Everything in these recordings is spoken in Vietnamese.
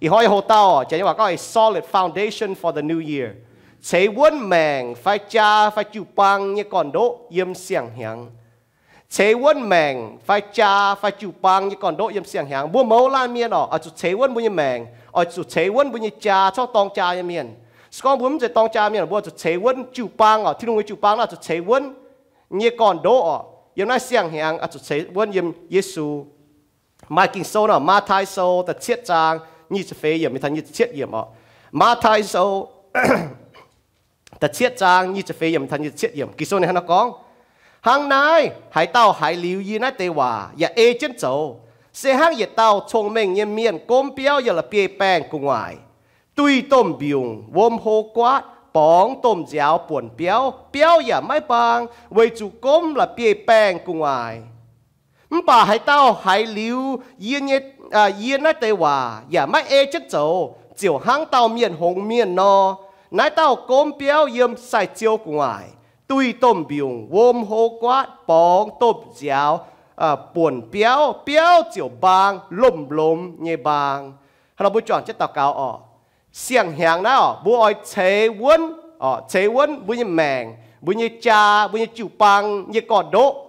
I hoi hồ tao chỉ là có solid foundation for the new year. Chế quân mèng phải cha phải chịu băng như còn đỗ yếm xiang hiang. Chế quân mèng phải cha phải chịu băng như còn đỗ yếm xiang hiang. Bố mẫu lan miên ở ở chỗ chế quân bố như mèng ở chỗ chế quân bố như cha cho tông cha như miên. Còn bố mình tông cha miên bố chỗ chế quân chịu băng ở thiên đông chịu băng là chỗ chế quân như còn đỗ ở yếm nai xiang hiang ở chỗ chế quân yếm Giêsu. Mai kinh sâu nào ma thai sâu, ta chiết trang, như sẽ phê yểm thành như chết yểm ọ mà thay sâu ta chết trang như sẽ phê yểm thành như chết yểm kỳ số này hắn nói hàng nay hải tàu hải liu yi nát tây hòa và ê chân sâu sẽ hàng yết tàu chồng mình nhân miên côm béo giờ là bia bèn cùng ngoài tuy tôm biung vôm hô quát bóng tôm giáo buồn béo béo giờ mai bang với chủ côm là bia bèn cùng ngoài bà hải tàu hải liu yên nhé à yên nãy tây hòa giả dạ, mãi ê chất dầu chiều hang tàu miền hồng miền no nãy tàu côn béo yếm sai chiều của ngài tuy tôm biung vôm hô quát bóng tôm giáo à buồn béo béo chiều bang lùm lùm nhẹ bang hà bố chọn chất tàu cao ọ xiang hàng nào, bố oi chế quân ọ chế quân bố như mèng bố như cha bố như chịu bang như cỏ đỗ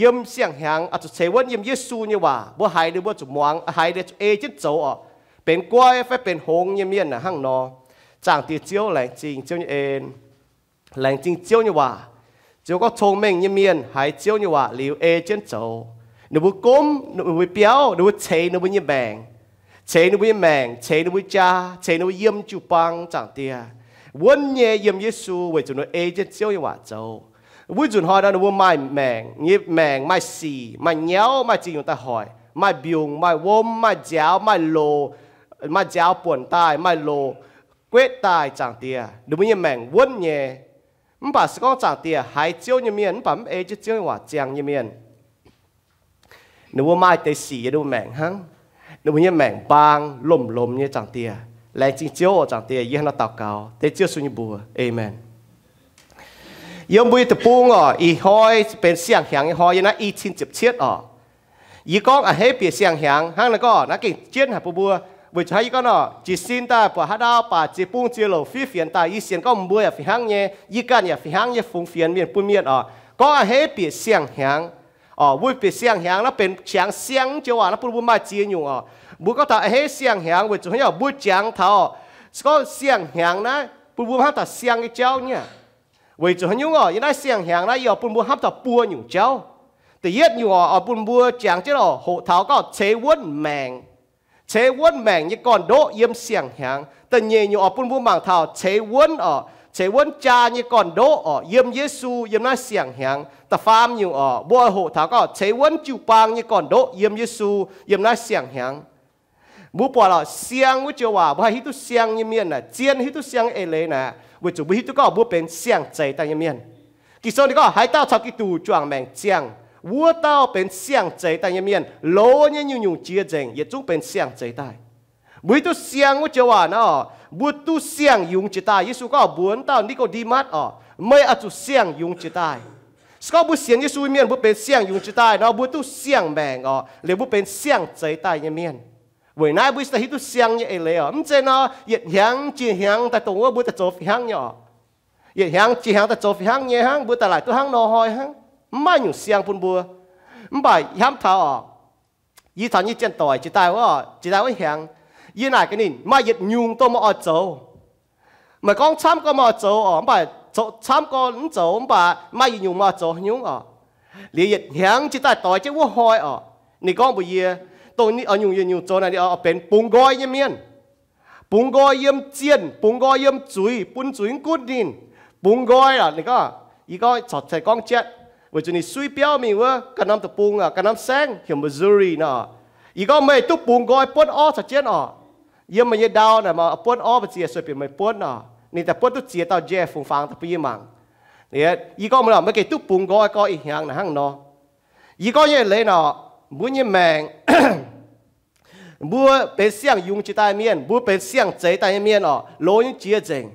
ยิมเสียงหางอาจจะเชวันยิมเยซูนี่ว่าบ่หายหรือบ่จุมวังหายเดจเอจิตโจอ่ะเป็นกล้วยไฟเป็นหงยิมเมียนนะห้างนอจางตีเจียวแหลงจริงเจียวนี่เองแหลงจริงเจียวนี่ว่าเจียวก็ทงเม่งยิมเมียนหายเจียวนี่ว่าหลิวเอจิตโจหนูบุก้มหนูบุเปียวหนูบุเชหนูบุยิมแบงเชหนูบุยิมแบงเชหนูบุจ้าเชหนูบุยิมจูปังจางเตียวันเย่ยิมเยซูไว้จุนเอจิตเจียวนี่ว่าโจ vui dùn hỏi đó là mai mèn nghiệp mèn mai xì mai nhéo mai chỉ chúng ta hỏi mai biểu mai vôm mai giáo mai lô mai giáo buồn tai mai lô quét tai chẳng tia đúng như mèn vốn nhẹ mình bảo sự chẳng tia hãy chiếu như miền bảo ấy chứ chiếu hòa chàng như miền nếu mai tới xì đâu mèn hăng nếu như mèn bang lồm lồm như chẳng tia lại chính chiếu ở chẳng tia như nó tạo cao tới chiếu suy như bùa amen ยมบุยตะปูงอ่ออีหอยเป็นเสียงแหงอีหอยนะอีชินจับเชียดอ่อยีก้องอ่ะเฮเปียเสียงแห็งห้างนั่นก็นักกิงเจียนหาปูบัวบุใช้ก็เนาะจีซินตาปะฮัดาวปาจีปุ้งจีโลฟิเฟียนตาอีเสียงก็มบัวอ่ะฟิหังเนียยี่กันอย่าฟิหังเยฟงเฟียนเมียนปุเมียนอ่อก็เฮเปียเสียงแหงอ่อวุยเปียเสียงแหงแล้วเป็นเสียงเสียงเจ้าว่าแล้วปุ่มมาจีนอยู่อ่อบุก็ตาเฮเสียงแหงบุยจุดให้เาบุยเจียงเท่าก็เสียงแหงนะปุบมมาถ้าเสียงเจ้าเนี่ย为主很勇哦，因那想象那要不不合作波勇招，第一勇哦，不不讲这咯，后头个车温命，车温命一个多严想象，第二勇哦不不忙头车温哦，车温家一个多哦严耶稣严那想象，第三勇哦，我后头个车温就帮一个多严耶稣严那想象。มูปอลเสียงวิจวาบ่ให้ทุเสียงยเมียนน่ะเจียนให้ทุเสียงเอเลยน่ะวจุบีทุกอบุเป็นเสียงใจต่ยังเมียนกิโซนี่ก็หายเต้าชาวกิตูจวงแมงเจียงวัวเต้าเป็นเสียงใจต่ยังเมียนโลเนี่ยยูยูเจียเจงยจุงเป็นเสียงใจได้บุตุเสียงวัวเจวานะบุตุเสียงยุงจิตายิสุก็บุนเต้านี่ก็ดีมัดอ๋อไม่อาจุเสียงยุงจิตายสก็บุเสียงยิสุเมียนบุเป็นเสียงยุงจิตายนะบุตุเสียงแมงอ๋อเลยบุเป็นเสียงใจแต่ยังเมียน为那不是迄度香也来哦，唔知呢，一香一香，但同我不得做香哟，一香一香，但做香也香，不得来都香落海香，唔买用香半步，唔买香头哦，以前一件袋一袋我一袋我香，以那个人买一用都冇做，咪讲参个冇做哦，唔买做参个唔做，唔买买用冇做用哦，你一香一袋袋只我开哦，你讲不嘢？tôi ni ở nhung yên nhung chỗ này đi ở bên bùng gói như miên bùng gói yếm chiên bùng gói yếm chuối bún chuối cút nín bùng gói à này có y có chọt chạy con chết với chỗ này suy béo mình quá cả năm tập bùng à cả năm sáng hiểu Missouri nọ y có mấy túc bùng gói bún ó chặt chết à yếm mà yếm đau này mà bún ó bị chia sôi bị mấy bún nọ นี่แต่ปุ๊บตุ๊เสียตาเจ้ฟงฟังตะปีมังเนี่ยอีก็มันไม่เกี่ตุ๊ปุงก็ก็อีกอย่างนะฮังเนาะอีก็เย่เลยเนาะ mỗi như mèn mua bể xiang dùng chỉ tai miên mua bể xiang chế tai miên ở lối những chia chỉnh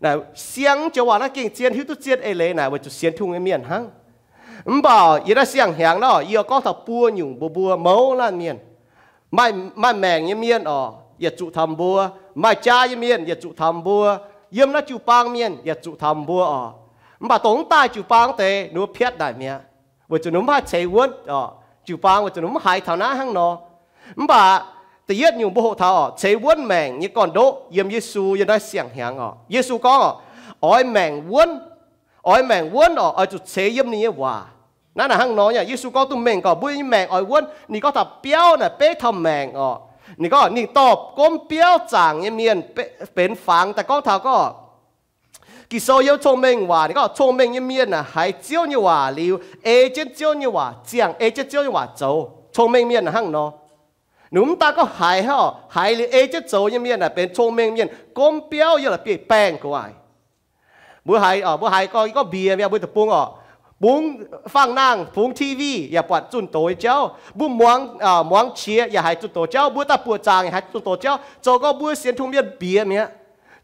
này xiang cho vào nó kinh chiến hữu tu chiến ấy lấy nè với chú xiên thung miên hăng ừm bảo ý là xiang hàng đó ý có thằng bua nhung bua bua máu là miên mai mai mèn như miên ở ý chủ thầm bua mai cha như miên ý chủ thầm bua yếm nó chủ bang miên ý chủ thầm bua ở ừm bảo tổng tai chủ bang tế nó biết đại miên với chú nó mà chế vốn ở chịu ba của chúng hai thảo ná hăng nó bà tự nhiên nhiều bộ thảo chế quân mèn như còn đố, yếm Giêsu như nói xiềng hàng ọ Giêsu có ọ ỏi mèn quân ỏi mèn quân ọ ỏi chủ chế yếm như hòa nãy là hăng nói nhỉ Giêsu có tụi mèn có bui mèn ỏi quân nị có thập béo nè bé thầm mèn ọ nị có nị tọp côm béo chàng như con bên phẳng, แต่ก็ทาก็其所有聪明话，你讲聪明一面啊，还教你话了，A 只教你话讲，A 只教你话做，聪明面行咯。chúng ta có hại ha hại là ai chết rồi như miền là bên trong miền miền con béo như là bị bèn của ai bữa hại ở hài hại có có bia bây bữa tập bung ở bung phang nang bung TV, ya quạt chun tối cháu bung muang à muang chia ya hại chun tối cháu bữa ta bữa trang ya hại chun tối cháu cho có bữa xiên thung miền bia miệng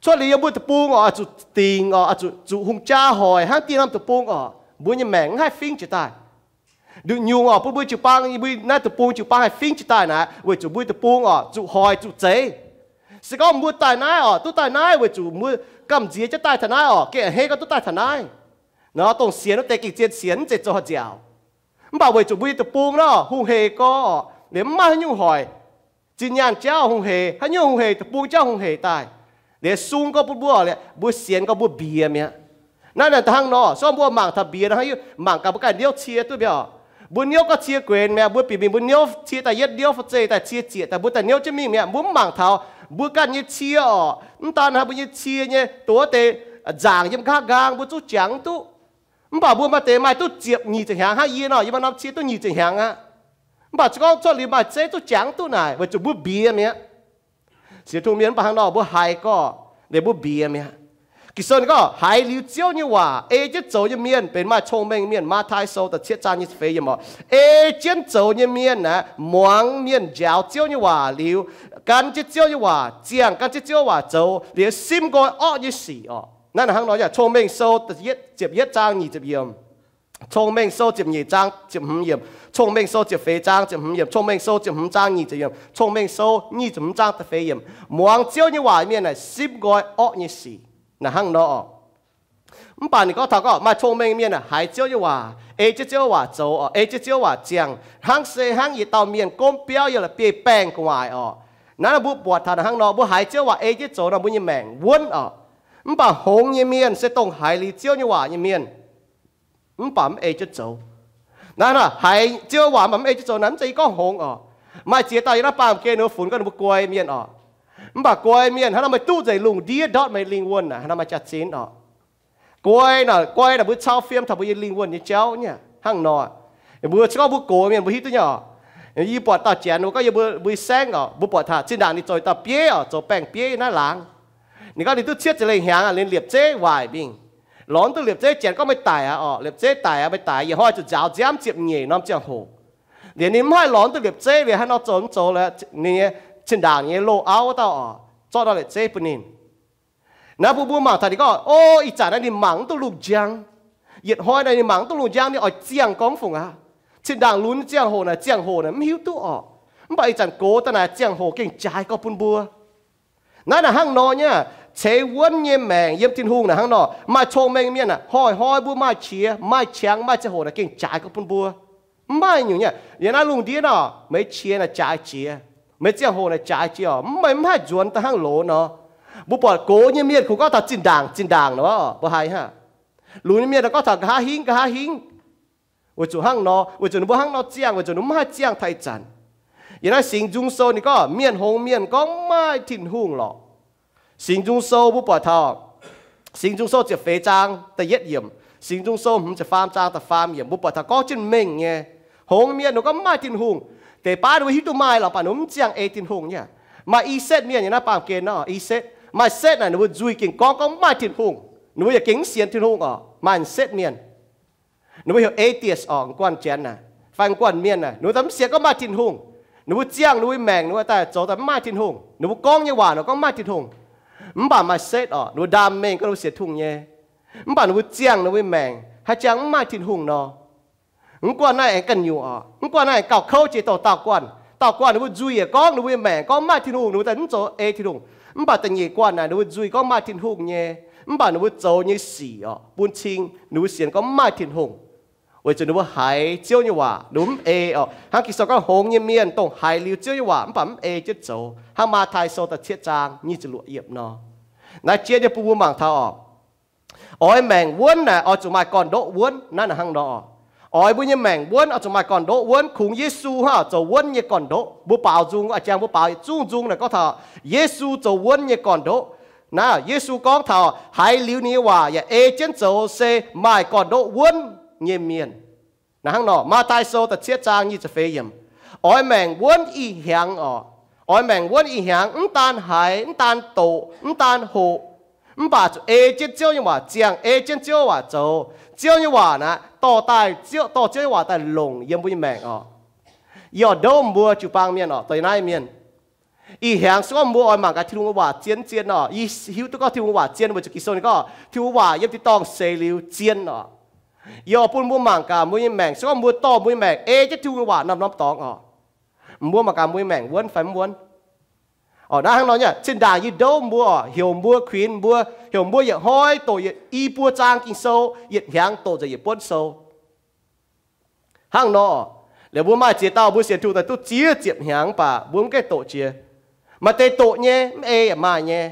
cho lý bút tập bung ở chủ tiền ở chủ chủ hùng cha hỏi hắn tiền làm tập bung ở bún như mèn hai phim chỉ tài được nhiều ở bút bút chữ băng như bút nay tập bung chữ băng hai phim chỉ tài này, với chủ bút tập bung ở chủ hỏi chủ chế sẽ có mua tài nai ở tu tài nai với chủ mua cầm dĩa cho tài thằng nai ở kệ hết có tu tài thần nai nó tổng xiên nó tệ kịch chiến xiên chết cho họ dẻo bảo với chủ bút tập bung đó hùng hề có nếu mà nhung hỏi chỉ nhàn chéo hùng hề hay nhung hùng hề tập bung chéo hùng hề tài เนี่ยซุงก็บุบัวเลยบุเสียนก็บุเบียเมียนั่นน่ะทางนอซ้อมบัวหมางทับเบียนะฮะอยู่หมางกับกันเดียวเชียตัวเบียบุญเนี้ยก็เชียเกวนเมียบุปีมีบุญเนี้ยเชียแต่เย็ดเดียวฟัดเจแต่เชียเจียแต่บุแต่เนี้ยจะมีเมียบุหมางเท้าบุกันยี่เชียอ๋อนั่นตอนฮะบุยี่เชียเนี่ยตัวเตะจางยิ่งข้ากลางบุจุจังตุบ่บุมาเตะมาตุเจียบหนีจะแหงฮะยีนอยี่มันนับเชียตุหนีจะแหงฮะบ่จะก็ชอบลีมาเจตุจังตุไหนบุจุบุเบียเมียเสียทุ่มเมียนไปข้างนอกบุหายก็เดี๋ยวบุเบียเมียกิส่วนก็หายลิวเจียวนี่ว่าเอเจนโจยเมียนเป็นมาชงเมงเมียนมาไทยโซแต่เชียจานิสเฟยมอเอเจนโจยเมียนนะมวงเมียนเจ้าเจียวนี่ว่าลิวกันเจเจียวนี่ว่าเจียงกันเจเียวว่าโจเหลือซิมก็อ้อยิ่สี่อ๋อนั่นข้างนอกอย่าชงเมงโซแต่เย็ดเจ็บเย็ดจางนี่เจ็บเยี่ยม聰明書接二章接五頁，聰明書接四章接五頁，聰明書接五章二十頁，聰明書二十五章得四頁。望朝你外面係涉愛惡意事，嗱行咯。咁辦你個頭哥，咪聰明面啊，係朝你話，誒即朝話做哦，誒即朝話正，行四行二到面，光標要嚟變病怪哦。嗱不ปวดทัน行咯，不係朝話誒即做，嗱不要命，穩哦。咁辦紅一面，識動係你朝你話一面。唔把唔 A 就做。嗱嗱，係只要話唔 A 就做，諗就講紅哦。mà chia tay nó bám kia nó phun cái nó quay miệng ọ mà quay miệng hắn mà tu dậy lùng đĩa đó mày linh quân à hắn mà chặt chín ọ quay là quay là bữa sau phim thằng bữa linh quân như cháu nhá hằng nọ bữa cháu bữa cố miệng bữa hít tôi y bỏ tao chén nó có y bữa bữa sáng ọ bữa bỏ thả trên đàn đi rồi tao pie ọ rồi bèn pie láng nếu các đi tu chết rồi lên à, lên liệp chế hoài bình ร้อนตัวเหลียบเจ๊เจียนก็ไม่ตายอ่ะอ๋อเหลียบเจ๊ตายอ่ะไม่ตายอย่าห้อยจุดยาวจ้ามเจียมเหงี่ยน้ำเจียงโหเดี๋ยวนี้ไม่ร้อนตัวเหลียบเจ๊เลยให้น้องจนโจแล้วนี่เชินด่างเนี่ยโลเอาต่ออ๋อจอดเอาเหลียบเจ๊ปนินนะผู้บูมาทันก็โอ้อีจ่านั่นนี่หมังตัวลูกจังเหยียดห้อยนั่นนี่หมังตัวลูกจังนี่อ๋อเจียงกองฝงอ่ะเชินด่างลุ้นเจียงโหนะเจียงโหนะไม่หิวตัวอ๋อไม่อีจ่าโก้ตานะเจียงโหเก่งใจก็ปุ่นบัวนั่นน่ะห้างนอนเนี่ย chế quân nhé mẹ yếm tin hùng là hăng nọ mà cho mình miên à hỏi hỏi bu mai chia mai chàng mai chế hồ là kinh trái có phun bua mai như nhỉ yên ai lùng đi nọ à? mấy chia là trái chia mấy chế hồ là trái chia à? mấy mấy chuẩn ta hăng lỗ nó bu bỏ cố nhé miên cũng có thật chín đàng chín đàng nó bỏ hay ha lùn như miên là có thật há hính há hính vừa chủ hăng nó vừa chủ nó bu hăng nó vừa chủ nó mai chiang thay chản yên ai sinh dung sâu thì có miên hồng miên có mai thìn hung lọ 善中蘇不白頭，善中蘇就肥 trang 第一嚴，善中蘇唔就翻 trang 第翻嚴，不白頭講真明嘅，紅面我講唔係天紅，但係把我喺度賣啦，把我唔正係天紅嘅，賣一 set 面人啦，把嘅嗱一 set，賣 set 嗱你會注意見講講唔係天紅，你會有警線天紅啊，賣 set 面，你會有 atheist 啊，關鍵啊，翻關面啊，你諗寫個賣天紅，你會正你會明你會但係做但賣天紅，你會講嘅話你講賣天紅。mắm bà mà xét ở, nó đam mê có nó sẽ thùng nhé mắm bà nó chiang nó với mèn, hay chẳng mai thìn hùng nó ngũ quan này cần nhiều ọ ngũ quan này cào khâu chỉ tàu tàu quan tàu quan nó duy ở con nó với mèn, con mai thìn hùng nó tấn chỗ ê thìn hùng mắm bà tình nhị quan này nó duy con mai thìn hùng nhé mắm bà nó với chỗ như xỉ ọ buôn chinh nó với xiên có mai thìn hùng 为就侬海椒又话，侬诶哦，他其实讲红一面东海流椒又话，唔把唔诶就走，他马太说的切张，你就落叶喏。那接着不忙他哦，爱命温呢，爱做埋干多温，那那行喏。ai bây giờ mèn vốn ở trong mà còn đỗ vốn cùng Giêsu ha, cho vốn như còn đỗ, bố bảo dung ở à, chàng bố bảo dung dung là có thọ Giêsu cho vốn như còn đỗ, na Giêsu có thọ hãy lưu ni hòa, và dạ, ê chân cho xe còn đỗ vốn nghiêm miên na hang nọ ma tai so ta chia chang như phê yếm oi mèng won y hiang ở oi mèng won y hiang ứng tan hải ứng tan tổ ứng tan hồ ứng bà chú ê chết chiêu như hòa chiang ê chết chiêu hòa châu chiêu như hòa nè to tai chiêu to chiêu hòa tai lồng yếm bùi mèng ở giờ đâu mua chú bang miên ở tới nay miên y hàng số mua ở mạng cái thiếu hòa chiến chiến ở y hiếu tôi có thiếu hòa chiến với chú kỳ sôn có thiếu hòa yếm tí tòng xê liu chiến ở giờ bún mua mảng cả mua mảng số mua to mua mảng ê chứ chung quả nằm nằm tỏng ờ. mua mà cả mua mảng vốn phải vốn ở ờ, đó hắn nói nhá trên đà như đâu mua ờ, hiểu mua khuyên mua hiểu mua giờ hoi tổ giờ y bua trang kinh sâu giờ hàng tổ giờ giờ bốn sâu hắn nó là bố mai chế tao bố xiên thu ta tu chia chiếm hàng bà bố cái tổ chia mà tê tổ nhé ê mà nhé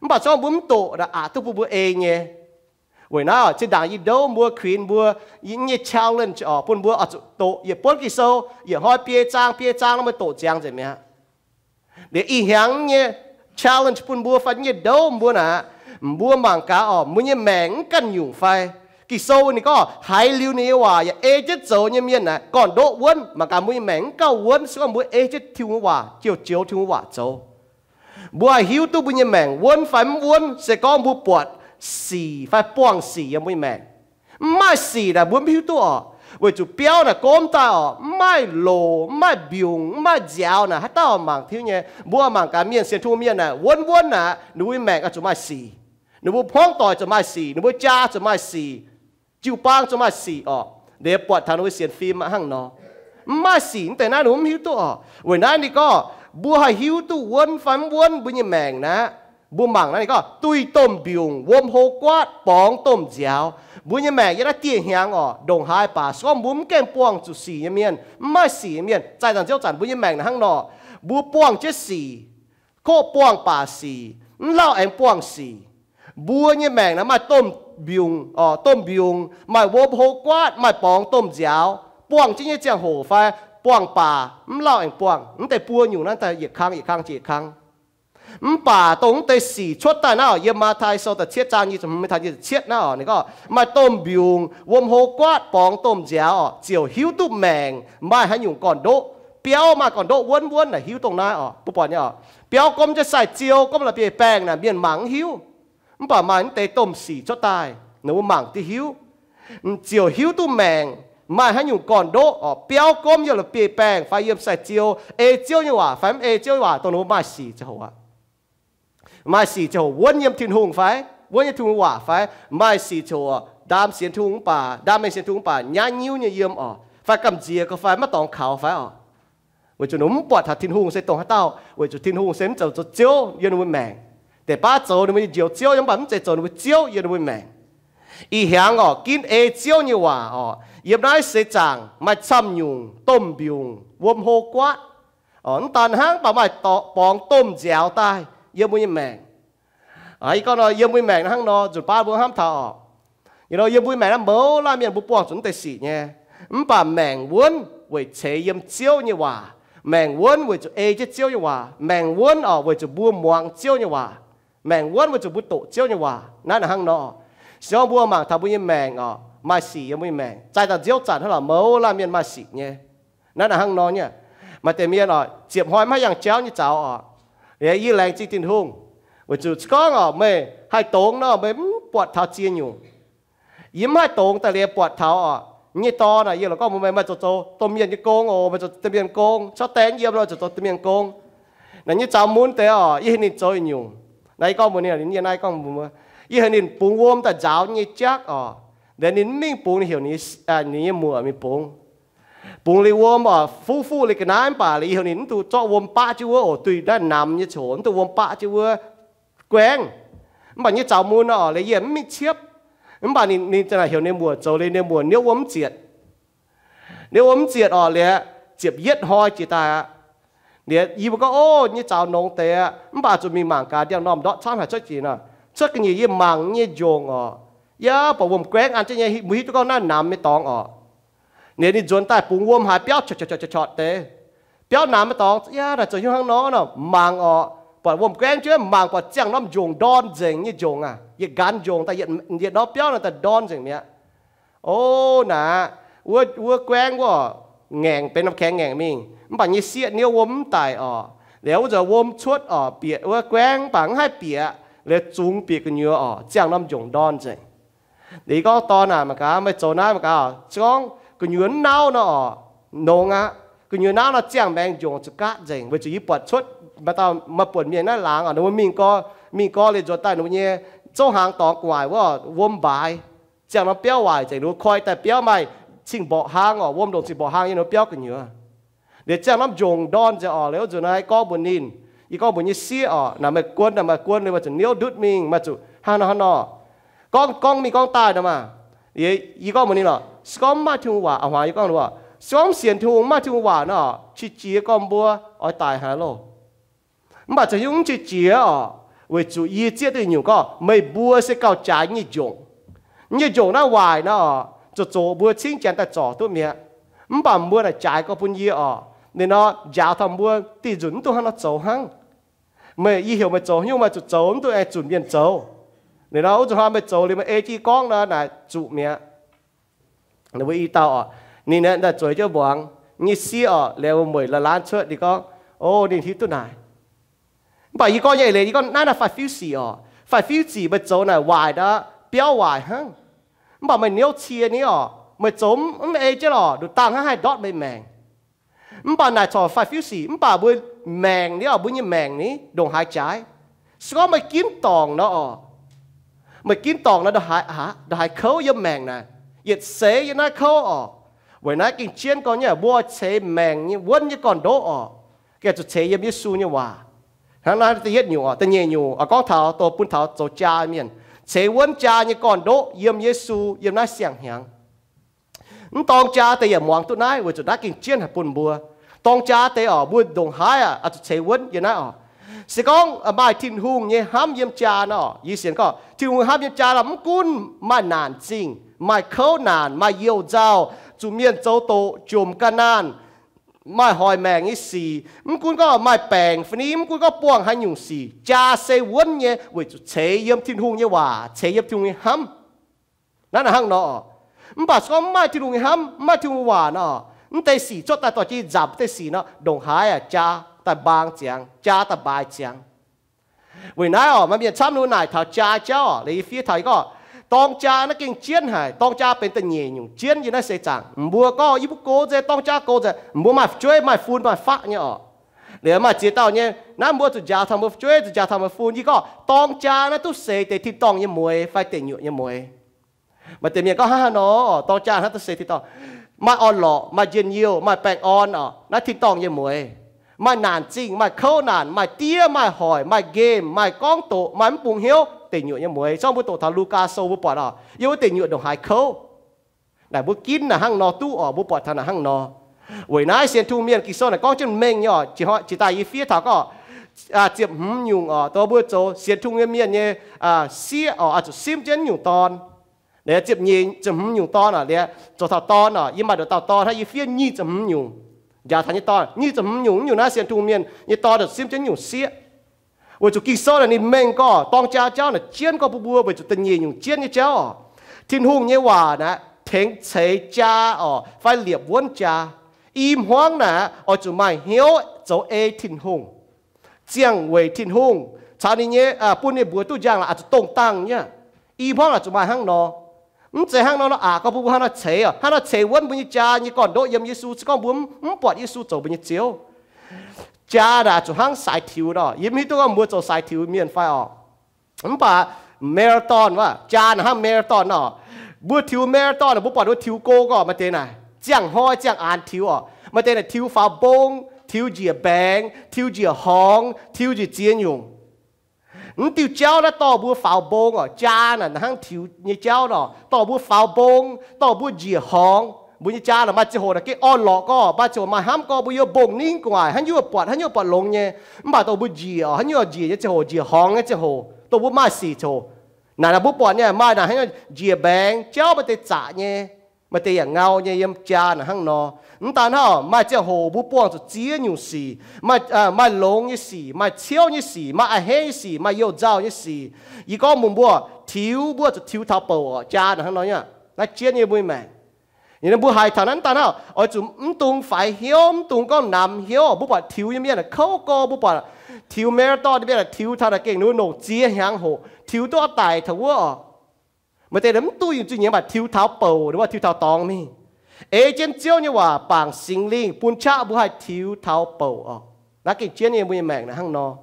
bà cho bố tổ là à tu bố bố nhé vậy nào chỉ đang y đâu mua khuyên mua y nhẹ chào lên cho ờ, bún mua ở tổ y bún cái sâu y hỏi bia trang bia trang nó mới tổ trang gì mẹ để y hàng nhẹ challenge bún mua phải nhẹ đâu mua nè mua mảng cá ở mua nhẹ mảng cần nhung phai, cái sâu này có hai lưu này hòa và ê chết dấu như miền này còn độ quân mà cả mũi mảng cao quân sẽ còn mũi ê chết thiếu hòa chiều chiếu thiếu hòa dấu bùa hiu tu bùi mảng quân phán quân sẽ có mua bọt สีฟาป้องสียังไม่แม่ไม่สีนะบุญพิวตัวเวจูเปียวนะก้มตาอ๋ไม่โลไม่บิวไม่เจ้านะห้ต้อมังที่เนี่ยบัวมังการเมียนเสียนทุ่งเมียนนะวนๆนนะหนูไม่แม่ก็จะไม่สีหนูพ้องต่อจะไม่สีหนูจ้าจะไม่สีจิวปางจะไม่สีอ๋อเดี๋ยวปวดทานุเสียนฟิล์มมาห้างนอไม่สีแต่นั้นหนูพิวตัวเวนั้นนี่ก็บัวหิวตัววนฟันวนบุญแมงนะบุมังนั่นก็ตุยต้มบิวงวมโหกวาดปองต้มเจียวบุญยแม่ยระเตียงเฮียงอ๋อดงหายป่าส้อมบุ้มแกงปปวงจุสีเมียนไม่สีเมียนใจต่างเจ้าจันบุญยแม่นะฮังนอบุปวงเจสีโคปวงป่าสีเล่าแองปวงสีบัวยแม่นะมาต้มบิวงอ๋อต้มบิวงมาวมโหกวาดมาปองต้มเจียว ปวงจิ้งเจียงโหไฟปวงป่าเล่าแองปวงแต่ปัวอยู่นั่นแต่เหยียดค้างเหยียดค้างเจียดค้าง bà tông tê xì chốt ta nào yếm mà thay sau ta chết trang như chúng mình thay chết nào này có mà tôm biung vôm ho quát bóng tôm chéo chiều hiu tu mèng mai hãy dùng còn đỗ ờ, béo mà còn đỗ uốn uốn là hiu tông na ở bố bọn nhở béo công cho xài chiều công là bề bèng là miền mảng hiếu bà mà anh tê tôm xì chốt tai nếu mảng thì hiu, chiều hiu tu mèng mà hãy nhung còn đỗ ở béo công như là bề bèng phải yếm xài chiều ê chiều như hòa phải ê như hòa tôi nói mà xì cho hòa mai si cho won yam tin hung phai won yam thung wa phai mai si cho dam ờ, xian thung pa dam men xian thung pa nya nhiêu nya yam ở ờ, phai cầm jia có phai mất tòng khảo phai ở ờ. vậy cho núm bọt thật tin hung sẽ tòng hát tao vậy cho tin hung sẽ cho cho chiếu yên với mèn để ba chỗ nó mới chiếu chiếu yam bấm chạy chỗ nó mới chiếu yên với mèn ý hàng ở kín e chiếu như hòa ở yếm nói sẽ chàng mà chăm nhung tôm biung wom hô quát ở tan hang bà mai tọ bóng tôm dẻo tai yêu mũi mèn ấy ờ, con nói yêu mũi mèn nó hăng nó rụt ba bữa ham thọ như know yêu mũi mèn nó mớ la miền bút bỏ chuẩn tây sĩ nha, ừm bà mèn vốn với chế yếm chiếu như hòa mèn vốn với chú ê chết chiếu như hòa mèn vốn ở với chú bùa muang chiếu như hòa mèn vốn với chú bút tổ chiếu như hòa nó là hăng nó xong bùa mạng thà bùi như mèn ở mà sĩ yêu mũi mèn trái ta diêu chặt hay là mớ la miền mai sĩ nha, nó là hăng nó nha, mà tiền miền ở chiếm hoài mà yang chéo như cháu ở 也一来这点红，我就讲哦，没还懂了，没不头煎用，也没懂但连不头啊，你多呢，也了讲没没做做，对面就讲哦，没做对面讲，说等也了就做对面讲，那你找门的哦，一年做用，那讲没呢，你那讲没，一年不我们在找你家哦，那你没不你 hiểu 你啊，你也没没不。bùng li wom à phu phu li cái nam bà li hồi nín tu cho wom ba chữ ô tùy đã nằm như chốn tu wom ba chữ quen mà như chào mua nó lấy yếm mi chiếp mà nín nín cho là hiểu nên mùa châu lên nên mùa nếu wom triệt nếu wom triệt ở lẽ triệt yết hoi chỉ ta lẽ y bố có ô như chào nông tè bà chuẩn bị mảng cá đeo nòm đó sang phải cho chỉ nè cho cái gì mảng như dùng ở ya bảo wom ăn cho nhà mũi tụi con nó nằm mới tòng ở เนี่ยนี่จวนใต้ปุงวมหายเปียวช็อตช็อตช็อตเตะเปียวหนามาตองย่าแต่จะอยู่ข้างน้องเนาะมังออปอดวมแกงเชื่อมังปอดเจียงน้ำจงดอนเจงนี่จงอ่ะยีกันจงแต่ยียีน้องเปียวนะแต่ดอนเจงเนี้ยโอ้หนาวัววัวแกงว่าแงงเป็นน้ำแข็งแงงมิงมันปั่นยีเสียเนี่ยวมตายอ่อแล้วจะวมชดอ่อเปียวัวแกงปังให้เปียแล้วจุงเปียกันเยอะอ่อเจียงน้ำจงดอนเจงดีก็ตอนน่ะมันก็ไม่โจน่ามันก็จ้อง cái nhuận nào nó nô ngã cái nhuận nào nó chẳng bèn dùng cho cá dành với chỉ bật xuất mà tao mà bật miệng nó láng à nó mình có mình có lấy cho tay nó nhé chỗ hàng tỏ quài quá vôm bài chẳng nó béo hoài chẳng nó khơi tại béo mày xin bỏ hàng ở à, vôm đồng xin bỏ hàng như nó béo cái nhựa để chẳng nó dùng đòn cho ở lấy rồi này có buồn nín ý có buồn như xí ở nằm mà cuốn nằm mà cuốn rồi mà chẳng nếu đứt mình mà chủ hàng nó hàng nó con con mình con tài đó mà 也一个么呢咯，讲嘛听话，阿华一讲咯，讲先听嘛听话呢，去接讲不，爱大下咯，嘛就用去接哦，为主一接对牛个，没不是搞假你种，你种那坏呢，就做不清简单做对面，唔把不来假个半夜哦，你呢假他不，地人都喊他走行，没以后没走，因为就走都爱准备走。你老子还没走，你们 A G 光了，那主命，你会遇到哦。你呢，那嘴就忙，你死哦，แล้ว每ละล้านชั่ว你讲，哦，你听ตัวไหนบ่อีกอย่างเลยอีกนั่นน่ะฝ่ายฟิวสีอ๋อฝ่ายฟิวสีมันโจน่ะวายนะเปี้ยววายฮะบ่มันเนี้ยวเชียนี่อ๋อมันจมมันเอเจ้าหรอดูตังให้ดอทไปแมงมันบ่น่ะชอบฝ่ายฟิวสีมันบ่บุญแมงนี่อ๋อบุญยังแมงนี่ดงหายใจสก็มากินตองเนาะอ๋อ mà kiếm tòn là đã hại hả đã hại khấu yếm mèng nè yết xế yết nát khâu ở, vậy nát kinh chiến con nhá bùa chế mèn như quân như còn đố ọ cái chỗ chế yếm Giêsu như hòa hắn nói thì yết nhủ tên nhẹ nhủ ở con thảo tổ bún thảo tổ cha miền chế quân cha như còn đố yếm Giêsu yếm nát xiang hiang tòng cha thì yếm mong tụi nãy vừa chỗ nát kinh chiến hạt bún bùa tòng cha thì ở bùa đồng hai à ở chỗ chế quân như nãy ở sẽ có ở bài thiên hùng nhé ham yếm cha nó ý xin có thiên hùng ham yếm cha là mắm cún mà nản xin mà khâu nản mà yêu giàu chủ miên châu tổ chùm ca nan mà hỏi mẹ nghĩ gì mắm cún có mà bèn phần ý mắm cún có buông hay nhung gì cha sẽ quấn nhé vì chủ chế yếm thiên hùng nhé hòa chế yếm thiên hùng ham nó là hăng nọ mắm bà có mai thiên hùng ham mai thiên hùng hòa nọ mắm tây sĩ cho ta tỏ chi giảm tây sĩ nó đồng hái à cha แต่บางเจียงจ้าแต่บายเจียงวันนั้นอ๋อมันเป็นช้ำรู้ไหนถ้าจ้าเจ้าหรือฟีไทยก็ต้องจ้านักเก่งเจียนหายต้องจ้าเป็นตะเงียอยู่เจียนอยู่ในเสจังบัวก็ยิบุโกเจต้องจ้าโกเจบัวมาช่วยมาฟูนมาฟักเนี่ยอ๋อเหลือมาเจียเต้าเนี่ยน้ำบัวจุดยาทำมาช่วยจุดยาทำมาฟูนยี่ก็ต้องจ้านะทุเสแต่ที่ต้องยังมวยไฟเตะอยู่ยังมวยมาเตะเมียก็ฮ่าเนาะต้องจ้านะทุเสที่ต้องมาออนหล่อมาเย็นยิวมาแปลงออนอ๋อนะที่ต้องยังมวย mai nản chinh mai khâu nản mai tia mai hỏi mai game mai con tổ mai bùng hiếu tình nhựa như mới trong bữa tổ thằng Luca sâu bữa bỏ đó à, yêu tình nhựa đồng hải khâu đại bữa kín là hang nò tu ở bữa bỏ thằng là hang nò với nãy xem thu miền kỳ sau là con chân mình nhỏ chỉ họ chỉ tại ý phía thảo có à tiệm hứng nhung ở to bữa chỗ xem thu miền miền nhé à xia ở à chỗ sim chân nhung ton để tiệm nhìn chấm nhung ton à để cho thảo ton à nhưng mà được thảo ton thì ý phía nhi chấm nhung ยาทานยี่ต่อนี่จะมันอยู่อยู่นะเสียนทูเมียนยี่ต่อเด็ดซิมเจนอยู่เสียว่าจุกีโซ่เนี่ยนี่เม่งก็ต้องเจ้าเจ้าเนี่ยเจียนก็ปูบัวว่าจุตันยี่อยู่เจียนยี่เจ้าทิ้นหุ่งยี่ว่านะเทงเฉยจ้าอ๋อไฟเหลียบวนจ้าอิมห้วงนะอ๋อจุไม่เหี้ยวเจ้าเอทิ้นหุ่งเจียงเวยทิ้นหุ่งชาวนี้เนี่ยอ่าปุ่นเนี่ยบัวตู้ย่างละอาจจะตรงตั้งเนี่ยอีพ่ออาจจะมาห้างนอมเจฮังน้าเราอาก็ูบุบฮันาเฉยอ่ะหน้าเฉยวันบุญจานี่ก่อนโดยมยิสูก็บุมมปวดยิสูจบุญเจียวจาดาจูฮังสายทิวดอยิมฮิตก็มัวจสายทิวเมียนไฟออกมปะเมรตอนว่าจานฮัเมรตอนเนาะบัวทิวเมรตอนบุปปวดทิวโกก็มาเตนะเจียงห้อยเจียงอ่านทิวอ่อมาเตนะทิวฟ้าบงทิวเจียแบงทิวเจียฮองทิวเจียเจียนยง你丢胶了，倒不发崩哦，家呢，那行丢你胶了，倒不发崩，倒不几行，不你家了嘛，之后呢，给安乐个，把之后嘛，喊个不要崩你个啊，喊要拔，喊要拔龙呢，嘛倒不几哦，喊要几之后几行呢之后，倒不嘛死之后，那那不拔呢，嘛那喊要几病，胶不得咋呢？มาเตียงเงาเนี่ยยมจานหังนอนตานเฮามาเจ้าโหบุปวงจะเจียนอยู่สี มาเอ่อมาลงยี่สี มาเชี่ยวยี่สีมาเฮยสี มาอดเจ้ายี่สีอีกก็มุมบัวทิวบัวจะทิวทับเปล่าจานหังนอเนี่ยนักเจียนยี่บุ้ยแมงยี่นั้นบุหายทานั้นตานเาเอาจุ่มตุงฝ่ายเฮียมตุงก้อนนำเฮียวบุปผาทิวยี่เมียนเขาก็บุปผาทิวเมรต้อนี่เมียนทิวทาระเก่งนู้นหนเจียแหงโหทิวตัวไต่ทั่ว mà thế đấm tu dùng chuyện nhé mà thiếu tháo bầu đúng không thiếu tháo tòng mi ê trên chiếu như hòa bằng sinh linh buôn cha bu hai thiếu tháo bầu ọ nãy cái chuyện như mui mèng là hăng nó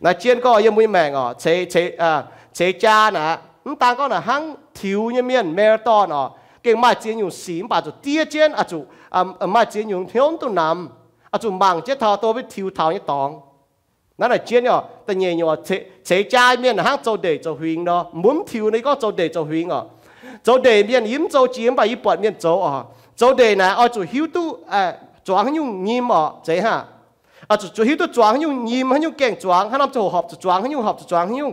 nãy chuyện có như mui mèng ọ chế chế à chế cha nè ta có là hăng thiếu như miền mèo to nọ cái mà chuyện dùng xím bà chủ tia trên à chủ à mà chuyện dùng thiếu tu nằm à chủ mảng chết tháo tôi với thiếu tháo như tòng นั่นแหละเจียนอ่ะแต่เนี่ยอยู่เฉเฉใจเมียนฮักโจเดโจหิงเนาะมุมทิวนี่ก็โจเดโจหิงอ่ะโจเดเมียนยิ้มโจจีมไปญี่ปุ่นเมียนโจอ่ะโจเดนะเอาจุหิวตู้เอ่อจวงยุ่งยิ้มอ่ะเจ๊ฮะเอาจุจุหิวตู้จวงยุ่งยิ้มให้ยุ่งเก่งจวงให้น้ำโจหอบจุจวงให้ยุ่งหอบจุจวงให้ยุ่ง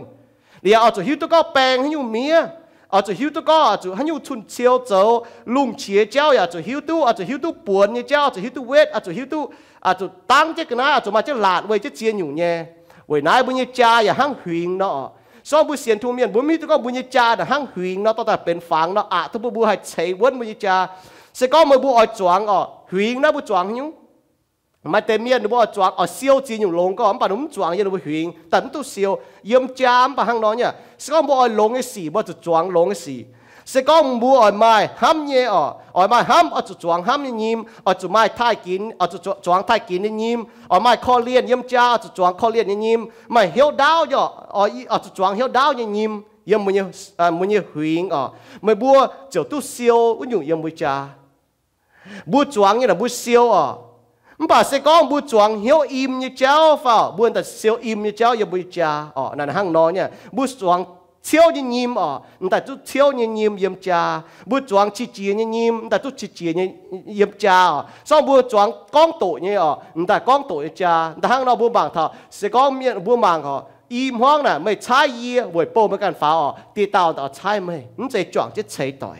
เดี๋ยวเอาจุหิวตู้ก็แปลงให้ยุ่งเมียอาจจะหิวตัวก็อาจจะให้ยูชุนเชียวเจ้าลุงเชียเจ้าอาจจะหิวตัวอาจจะหิวตัวปวนเนี่ยเจ้าอาจจะหิวตัวเวทอาจจะหิวตัว à chú tăng chứ cái này à chú mà chứ lạt với chứ chia nhủ nhẹ với nãy bây giờ cha ya hăng huyền nó so bu xiên thu miền bu mi tu có bu như cha đã hăng huyền nó tao ta bên phẳng nó à tu bu bu hay chạy vốn bu như cha sẽ có một bu ở choáng ở ờ, huyền nó bu choáng nhung mà tên miền nó bu ở choáng ở siêu chi nhung lồng có ông bà núm choáng như nó bu huyền tận tu siêu yếm cha ông bà hăng nó nhá sẽ có bu ở lồng cái gì bu tu lồng cái gì sẽ có mua ở mai ham nhẹ ở ở mai ham ở chỗ chuồng ham nhẹ nhím ở chỗ mai thai kín ở chỗ chuồng thai kín nhẹ nhím ở mai kho liên yếm cha ở chỗ chuồng kho liên nhẹ nhím mai hiếu đau cho ở ở chỗ chuồng hiếu đau nhẹ nhím yếm muốn như à muốn như huynh ở mai bua chỗ tu siêu u dùng yếm bui cha bua chuồng như là bua siêu ở bà sẽ có bu chuồng hiếu im như cháu phải buôn ta siêu im như cháu yếm bui cha ở nàn hang nó nha bu chuồng chiếu như nhím ở ta chút chiếu như nhím yếm cha bu chuang chi chi như nhím ta chút chi chi như yếm cha ở sau bu chuang con tổ như ở ta con tổ như cha ta hang nó bu bảng thọ sẽ có miệng bu bảng họ im hoang nè mày trái y buổi bô mới cần phá ở ti tao tao trái mày nó sẽ chuang chết chạy tỏi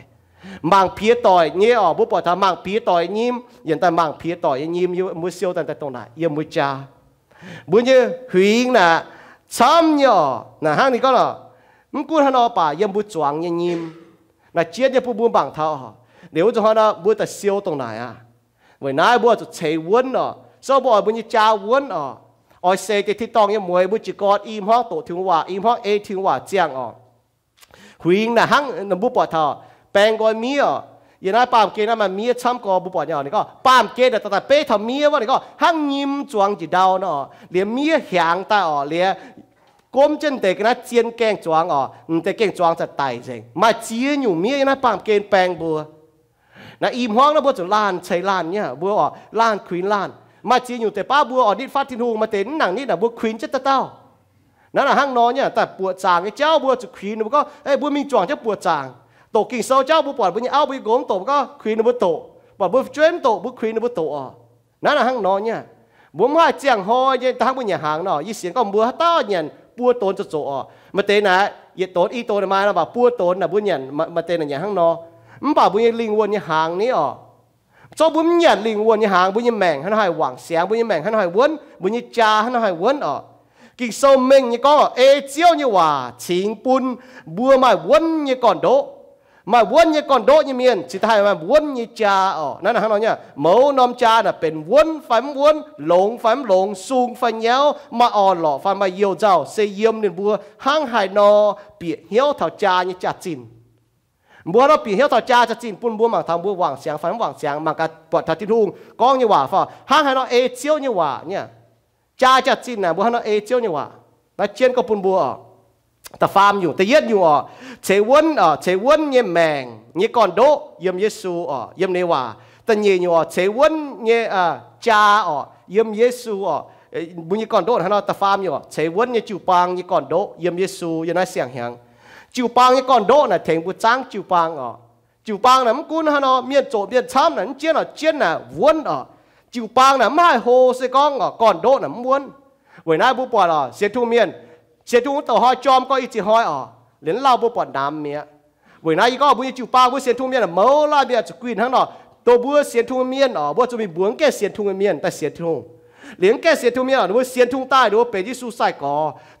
mang phía tỏi như ở bu bỏ thà mang phía tỏi nhím hiện tại mang phía như nhím như mua siêu tận tại tông này yếm mua cha bu như huynh nè chăm nhỏ nè hang này có là มึงกูทนอป่ายังบุจวงยังยิมน่ะเจียดยังปูบูมบังเท้าเดี๋ยวจะฮะนะบัวแต่เซียวตรงไหนอ่ะเว้ยนายบัวจะเฉยวนอ่ะซอบัวบุญจาวนอ่ะอ๋อเสกที่ตองยังมวยบุจิกอดอีมห้องโตถึงว่าอีมห้องเอถึงว่าเจียงอ่ะหุยน่ะหังน่ะบุปผาเท้าแปลงกอยมีอ่ะยันไอ้ปามเกนั่นมันมีช้ำกอบุปผาเนี่ยนี่ก็ปามเกแต่แต่เป้ทำมีว่านี่ก็หังยิ้มจวงจิตดาวเนาะเหลี่ยมีแข็งตาอ่ะเหลี่ยกมจนเด็กนะเจียนแกงจวงอ่๋อแต่แกงจวงจะตายเองมาเจียนอยู่เมียนะปามเกณฑ์แปลงบัวนะอีมห้องนะบัวจะล้านใช้ล้านเนี่ยบัวอ่อล้านควีนล้าน มาเจียนอยู่แต่ป้าบัวอ๋อดิดฟาดทินหูมาเต็นหนังนี่นะบัวควีนจะตะเต้านั่นแหละห้างนอนเนี่ยแต่ปวดจางไอ้เจ้าบัวจะควีนบัวก็ไอ้บัวมีจวงจะปวดจางตกกิ่งเสาเจ้าบัวปอดบัวเนี่ยเอาไปโกงตกก็ควีนบัวโตปอดบัวจวนโตบัวควีนบัวโตอ่ะนั่นแหละห้างนอนเนี่ยบัวมาเจียงหอยทางบัวเนี่ยหางเนาะยี่สียงก็บัวเต้าเนี่ยปัวตนจะโจอ่ะมาเตนะเหยียดตนอีตนมาแล้วบ่าปัวตนนะบุญยันมาเตนะอย่างข้างนอมันบ่าบุญยันลิงวนยันหางนี่อ่ะโจบุญยันลิงวนยันหางบุญยันแมงฮันหอยหวังเสียงบุญยันแมงฮันหอยวน บุญยันจาฮันหอยวนอ่ะกิโซเมงยี่ก็เอเจียวยี่ว่าชิงปุนบัวมาวนยี่ก่อนโด mà vốn như còn đỗ như miền chỉ thay mà vốn như cha ở nó là hắn nói nhá mẫu nom cha là เป็น vốn phán vốn lộn phán lộn sung phán nhéo mà ở lọ phán mà yêu giàu xây yếm nên bùa hang hải nọ bị hiếu thảo cha như cha chín bùa nó bị hiếu thảo cha cha chín bùn bùa mà thằng bùa vàng sáng phán vàng sáng mà cả bọn thằng tin hùng con như quả phò hang hải nọ ê chiếu như quả nhá cha cha chín nè, bùa nó ê chiếu như quả nó chiến có bùn bùa ta farm อยู่แต่เย็ดอยู่อ่ะเชวันอ่ะเชวันเยี่ยมแมงเยี่ยก่อนโดเยี่ยมเยซูอ่ะเยี่ยมเนว่าแต่เยี่ยอยู่อ่ะเชวันเยี่ยอ่ะจ้าอ่ะเยี่ยมเยซูอ่ะบุญยี่ก่อนโดฮะเนาะตาฟาร์มอยู่อ่ะเชวันเยี่ยจูปางยี่ก่อนโดเยี่ยมเยซูยี่น้อยเสียงเฮียงจูปางยี่ก่อนโดน่ะเถงบุจ้างจูปางอ่ะจูปางน่ะมันกุนฮะเนาะเมียนโจเมียนช้ำน่ะเจียนอ่ะเจียนน่ะวนอ่ะจูปางน่ะไม่โฮเสกองอ่ะก่อนโดน่ะม้วนเวน่าบุปผาอ่ะเสียทุ่มเมียนเชดูต่อหอยจอมก็อีจีหอยอ๋อเหรียญเาบ่ปอดน้ำเมียัวนา้นก็บุญจิวปาบุเสียนทุ่งเมียนเมาลาเบียจะกินทั้งนอตัวบุเสียนทุ่งเมียนอ๋อบัวจะมีบวงแก่เสียนทุ่งเมียนแต่เสียนทุ่งเหลียงแก่เสียทุ่งเมียนอนอว่าเสียนทุ่งใต้หนูว่าเป็ยิสุไซก่อ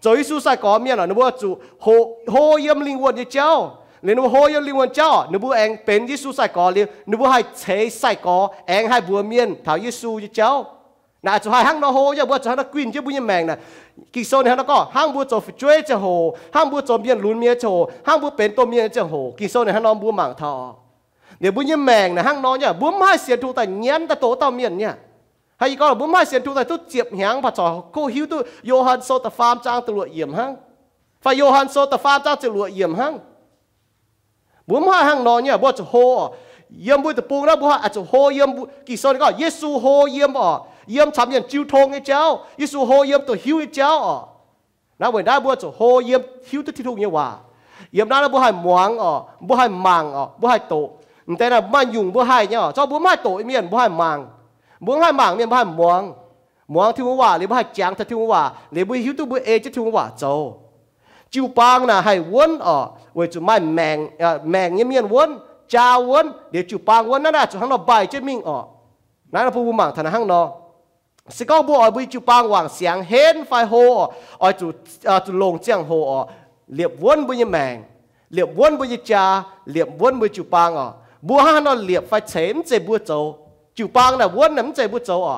จอยิสุไซก่อเมียนอนอว่าจูโฮโฮเยี่ยมลิงวนย่เจ้าเรียนว่าโฮเยี่ยมลิงวนเจ้านบว่าเองเป็นยิสุไซก่อเลียนบุว่าให้เชยไซก่อเองให้บัวเมียนถายิสุเจ้านาจะให้ห้างนอโฮย่าบัวจะให้นักวินยาบุญแมงนะกิโซนีเฮานก็ห้างบัวจบช่วยจะโหห้างบัวจบเบียนลุนเมียโชห้างบัวเป็นตัวเมียเจะโหกิโซนีเฮานอบัวหมางทอเดี๋ยวบุญแมงนะห้างนอเนี่ยบุ้มให้เสียทุกแต่เงี้ยนแต่โตเต่าเมียนเนี่ยให้ก็บุ้มให้เสียทุกแต่ทุกเจียบหยางผัดจ่อคู่หิวตุโยฮันโซตฟาร์มจ้างตัวจเอี่ยมห้างฝ่ายโยฮันโซตฟาร์มจ้างตัวจเอี่ยมห้างบุ้มให้ห้างนอเนี่ยบัวจะโหเยี่ยมบุตรปูงแล้วบัวอาจจะโฮเยี่ยมกี่โซนก็เยซูโฮเยี่ยมอ๋อเยี่ยมทำอย่างจิวทงไอ้เจ้าเยซูโฮเยี่ยมตัวหิวไอ้เจ้าอ๋อนะเว้ยได้บัวจะโฮเยี่ยมหิวตัวที่ถูกเนี่ยว่าเยี่ยมนั้นแล้วบัวให้หมวงอ๋อบัวให้มังอ๋อบัวให้โตแต่น่ะมันยุ่งบัวให้เนี่ยเจ้าบัวไม่โตเมียนบัวให้มังบัวให้มังเมียนบัวให้หมวงหมวงที่ว่าหรือบัวให้จางที่ว่าหรือบัวหิวตัวบัวเอจะที่ว่าเจ้าจิวปางน่ะให้วนอ๋อเว้ยจะไม่แมงแมงเนี่ยเมียนวนจาวนเดี๋ยวจูปางวนนั่นแหละจุดหังนอใบเจมิงอ๋อนั่นเราพูดมังทันหังนอสิก็บัวอ๋อบุยจูปางหวังเสียงเห็นไฟโหอ๋อจูจูลงเจียงโหอ๋อเลียบวนบุยแมงเลียบวนบุยจาเลียบวนบุยจูปางอ๋อบัวหังนอเลียบไฟเฉมเจบัวโจจูปางน่ะวนน้ำเจบัวโจอ๋อ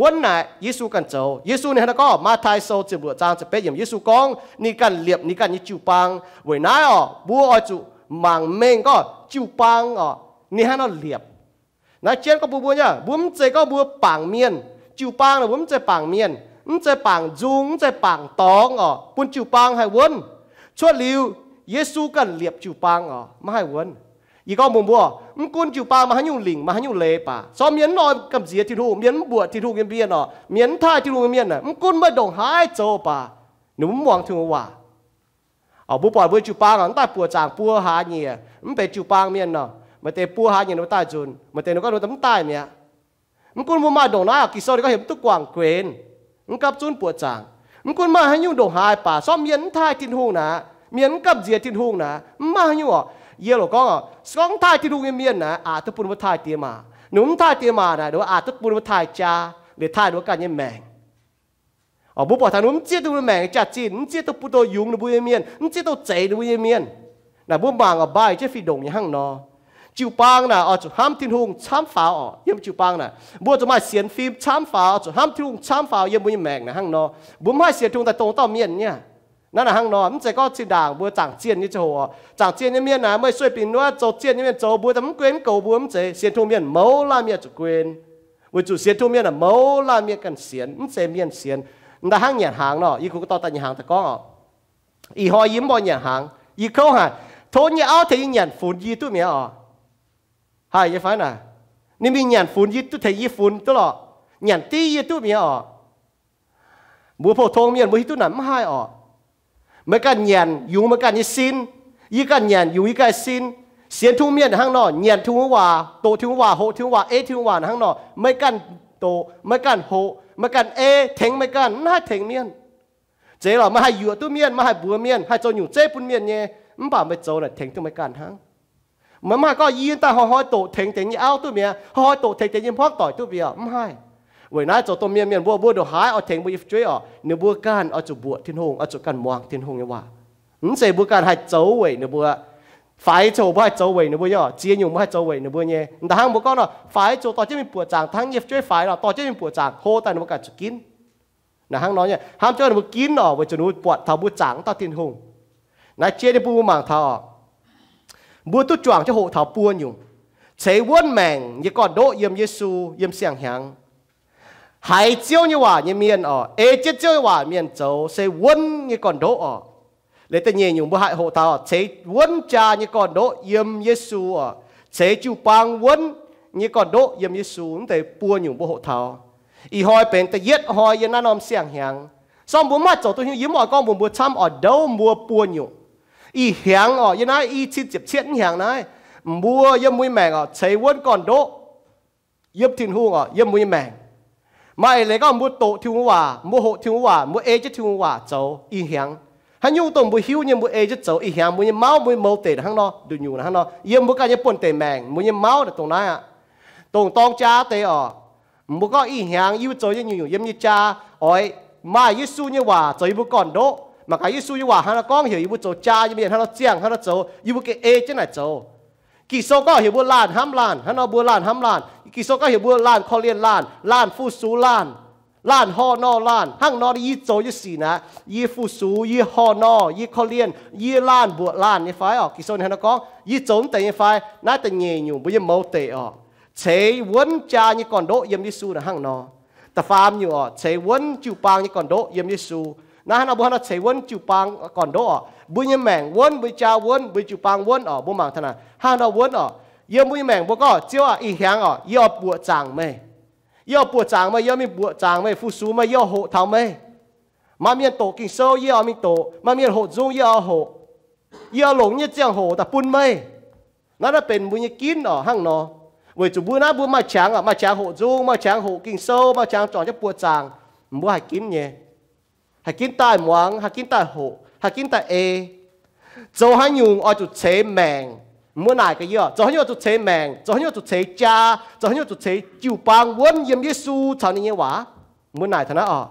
วันน่ะเยซูกันโจเยซูเนี่ยนะก็มาทายโซจิบัวจางจะเป็นอย่างเยซูกองนี่กันเลียบนี่กันยิจูปังเวยนายอ๋อบัวอ๋อจู mang men có chịu pang ở ni ha nó liệp nó chết có bu bu nhá búm chế có bu pang miên chịu pang là búm chế pang miên ứng chế pang dung chế pang tong ở bún chịu pang hay quân chua liu Giêsu cần liệp chịu pang ở mà hay quân ý có mồm bùa ứng quân chiu pang mà hắn nhung lỉnh mà hắn nhung lệ bà so miến nói cầm gì thì thu miến bùa thì thu miến biên ở miến thai thì thu miến này ứng quân mới đồng hai châu bà nếu muốn mong thương hòa ở ờ, bố bỏ với chú ba nó ta bùa chàng bùa hà nhỉ không phải chú ba miền nó mà tê bùa hà nhỉ nó ta chun mà tê nó có nó tấm tai nhỉ không quân mua mà đồ nói à, kỳ sau thì có hiểm tức quảng quên không cặp chun bùa chàng không quân mà hay nhung đồ hai bà xóm miến thai tin hùng nà miến cặp dìa tin hùng nà mà hay nhung à yêu lo con à con thai tin hùng miến nà à tức bùn mà thai tiêm mà núm thai tiêm mà nà đó à mà thai cha để thai đó cả nhân mèn 哦，不把他侬接到命价钱，侬接到不到用的不一面，侬接到贼的不一面，那不忙啊，拜这非动一行喏。จิวปังนะอ๋อจุห้ามทิ้งหงช้ำฟ้าอ๋อเยี่ยมจิวปังนะบัวจะมาเสียนฟิมช้ำฟาอ๋อจุห้ามทิ้งหงช้ำฟาเย่ยมบุญแมงนะห้างนอบุ้มห้เสียทุ่งแต่ตต่อเมียนเนี่ยนั่นนห้างนอมันจะก็จีด่างบัวจางเจียนนี่จะหัวจางเจียนนี่เมียนนะไม่ช่วยปีนว่าโจเจียนนี่เมียนโจบัวแต่มันเกวนเก่าบัวมันจะเสียทุ่งเมียนเมาล่าเมียจุเกวนัวจุเสียทุ่งเมียนอ่ะเมาล่าเมียกันเสียนมันจะเมียนเสียน nda hang nhàn hàng nó y cũng to ta nhàn hàng ta có ngọ y hỏi yếm bao nhàn hàng y câu hà thôi nhà áo thấy nhàn phun y tu mía ọ hai y phải nè nên mình nhàn phun y tu thấy y phun tu lọ nhàn ti y tu mía ọ mua phổ thông miền mua tu nắm hai ọ mấy cái nhàn dùng mấy cái như xin y cái nhàn dùng y cái xin เสียนทุ่งเมียนห้างนอเนียนทุ่งว่าโตทุ่งว่าโหทุ่งว่าเอทุ่งว่าห้างนอไม่กันโตไม่กันโหมากันเอถึงไม่กันน่าถึงเมียนเจ๋เรามาให้อยู่ตัวเมียน มาให้บัวเมียน ให้เจ้าอยู่เจ้ปุ่นเมียนเนี่ยมันบ่าไม่เจ้าน่ะเงตัวม่กันทั้งมันมาก็ยืนตาห้อยโตถึงถึงยี่เอาตัวเมียห้อยโตถึงถึงยี่พอกต่อยตัวเบียไม่ให้เวลานะจตัวเมียนเมียนบัวบัวเดือดหายเอาเทงบัวยิฟจ้วยอ่ะเนื้อบัวก้านเอาจุบัวทิ้งหงเอาจุกันมวงทิ้งหงเนี่ยว่าึ่งเสบัวก้านให้เจ้าเว้ยเนื้อบัว phải cho chỗ bao chỗ vậy nữa bây giờ chỉ nhiều bao chỗ vậy nữa bây giờ đã hàng một con là phải cho, tao chỉ mình bùa chàng thằng nghiệp chơi phải là tao chỉ mình bùa chàng hô tay nó cả chụp kín là hàng nói nhỉ hàng cho nó một kín nó với cho nó bùa thảo bùa chàng tao tin hùng là chia đi bùa mảng thảo, bùa tu chuang cho hộ thảo bùa nhung, chế quân mèn như con độ yếm Giêsu yếm xiang hàng hải chiếu như hòa như miền ở ê chết chiếu như hòa miền châu chế quân như con độ ở lấy tên nhẹ nhung bữa hại hộ tao chế quân cha như còn đó yếm Giêsu à chế chu pang quân như còn đó yếm Giêsu chúng ta bùa nhung bữa hộ tao y hỏi bên ta yết hỏi yên nan om xiang hiang xong bữa mắt cho tôi hiểu yếm mọi con bữa bữa chăm ở đâu mua bùa nhung y hiang ở yên nan y chi chụp chiến hiang này mua yếm mũi mèng ở chế quân còn đó yếm thiên hung ở yếm mũi mèng mai lấy con mua tổ thiên hòa mua hộ thiên hòa mua ế chứ thiên hòa cháu y hiang ฮันยูตัวบุหิวเนี่ยบุเอจะเจออีหยามบุเนี่ยเมาบุเมาเตะั้งนอดูอยู่นะั้งนอเยี่ยมบุกันเนี่ยปนเตะแมงบุเนี่ยเมาตตรงนั้นอ่ะตรงตองจ้าเตะอ๋อบุก็อีหยางยู่เจอยังอยู่เยี่ยมยี่จ้าอ๋อยมายิสูเนี่ยว่าเจอบุก่อนโดมากกยิสูเนี่ยว่าฮันละก้องเหี่ยวยิบุเจจ้ายิบุเห็นฮันละเจียงฮันละเจอยิบุเกเอจะไหนเจกี่โซก็เหี่ยวบุลานห้ามลานฮันละบุลานห้ามลานกี่โซก็เหี่ยวบุลานคอเลียนลานลานฟูซูลานล้านห่อนอล้านห้างนอได้ยี่โจยี่สี่นะยี่ฟูสูยี่ห่อนอยี่ข้อเลียนยี่ล้านบวกล้านนี่ไฟออกกี่โซนห็นะก้องยี่โจนแต่ยี่ไฟ น่าจะเงยอยู่บุยเมาเตออกเฉยวนจานี่ก่อนโดเยี่ยมยิสูนะห้างนอแต่ฟาร์มอยู่อ่ะเฉยวนจูปางนี่ก่อนโดเยี่ยมยิสูนะฮะนะบุฮันเฉยวนจูปางก่อนโดอ่ะบุยแมงวนบุยจาวนบุยจูปางวนอ่ะบุมังทนาห้างนอวนอ่ะเยี่ยมบุยแมงบุก็เจ้าอีแหงอ่ะยี่อบบัวจางไม่ yêu yêu yêu bùa bùa mày mày mày mày phụ 要不长嘛，要咪不长嘛，复苏嘛，要好头嘛。mà miền tổ kinh sâu yêu miền tổ mà miền hộ dung yêu hộ yêu lồng như chẳng hộ ta bún mày nó đã bền bún như kín ở hang nó với chủ bữa nát bữa mà chàng à mà chàng hộ dung mà chàng hộ kinh sâu mà chàng chọn cho bùa chàng mua hai kín nhé hai kín tai muang hai kín tài hộ hai kín tài e châu hai nhung ở chỗ chế mèng muốn lại cái gì cho nhau tụt chế mèn cho nhau tụt chế cha cho nhau tụt chế chịu bang muốn yếm Giêsu cho nên như vậy muốn lại thế nào à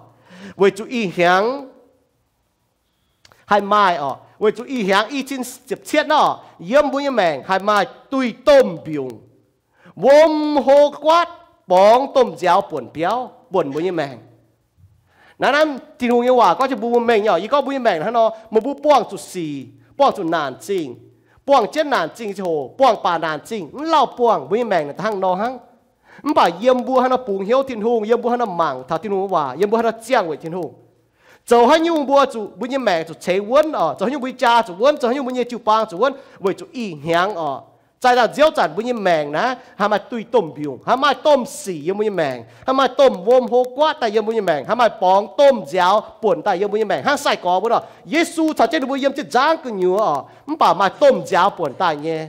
với chú Y Hiang, hay mai à với chú Y Hiang, ý chính tiếp thiết đó yếm muốn yếm mèn hay mai tùy tôm biểu vôm Hồ quát bóng tôm giáo buồn béo buồn muốn yếm mèn นั้นนั้นที่หนูยังว่าก็จะบูมเมงเนาะยี่ก็บูมเมงท่านเนาะมาบูป้องจุดสี่ป้องจุดนานจริงป่วงเจ็นนานจริงโชป่วงป่านานจริงเล่าป่วงวิ่งแมงทังนอหังมันบ่าเยี่ยมบัวฮันปูงเฮียวทินหงเยี่ยมบัวฮันมังท่าทินหงว่าเยี่ยมบัวฮันเจียงไว้ทินหงจะให้ยุ่งบัวจุบุญยแมงจุเชวนอ๋อจะให้ยุ่งบุญจ้าจุวนจะให้ยุ่งบุญยจูปางจุวนไว้จุอีเหียงอ๋อ在到只有咱不一命呢，还买对ต้มบิว还买ต้มสียังไม่แมง还买ต้มวมหัวกว่าแต่ยังไม่แมง还买ปองต้มเจ้าป่วนแต่ยังไม่แมง还ใส่กอบ่ดอกเยซูถ้าเจ้าไม่ยังจะจ้างกันอยู่อ๋อมันป่ามาต้มเจ้าป่วนแต่เนี่ย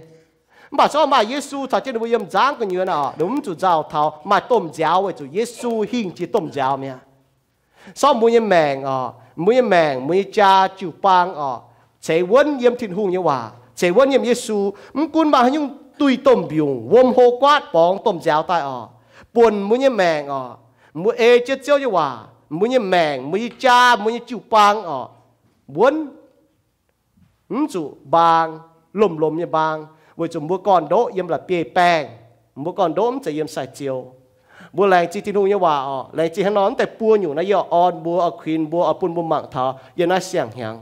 มันป่าชอบมาเยซูถ้าเจ้าไม่ยังจ้างกันอยู่นะอ๋อเดี๋ยวมันจะเจ้าเท้ามาต้มเจ้าไว้จู่เยซูหิ้งที่ต้มเจ้าเนี่ยซ้อมไม่ยังแมงอ๋อไม่ยังแมงไม่จ้าจู่ปางอ๋อเฉยวนยังทิ้งหุ่งยังว่า chế vấn nhiệm Giêsu mũ quân mà nhưng tùy tôm biung vôm hô quát bóng tôm giáo tai ở buồn muốn như mèng ở muốn ê chết chéo như hòa muốn như mèng muốn như cha muốn như chịu bang ở muốn ứng chủ bang lồm lùm như bang với chúng mua con đỗ yếm là bề bèng mua con đỗ sẽ yếm sai chiều bùa lại chi tin như hòa ở lại chi hắn nói แต่ปัวอยู่นะยอออนบัวอควินบัวอปุนบัวหมังเถาเยน่าเสียงเหียง